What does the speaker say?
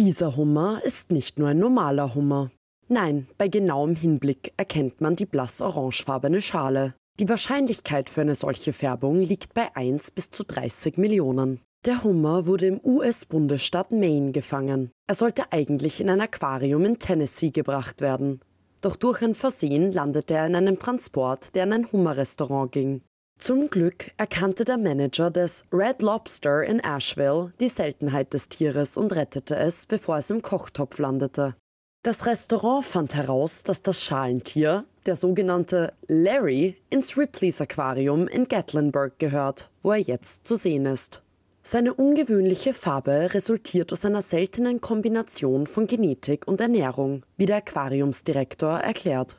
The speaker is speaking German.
Dieser Hummer ist nicht nur ein normaler Hummer. Nein, bei genauem Hinblick erkennt man die blass orangefarbene Schale. Die Wahrscheinlichkeit für eine solche Färbung liegt bei 1 bis zu 30 Millionen. Der Hummer wurde im US-Bundesstaat Maine gefangen. Er sollte eigentlich in ein Aquarium in Tennessee gebracht werden. Doch durch ein Versehen landete er in einem Transport, der in ein Hummerrestaurant ging. Zum Glück erkannte der Manager des Red Lobster in Asheville die Seltenheit des Tieres und rettete es, bevor es im Kochtopf landete. Das Restaurant fand heraus, dass das Schalentier, der sogenannte Larry, ins Ripleys Aquarium in Gatlinburg gehört, wo er jetzt zu sehen ist. Seine ungewöhnliche Farbe resultiert aus einer seltenen Kombination von Genetik und Ernährung, wie der Aquariumsdirektor erklärt.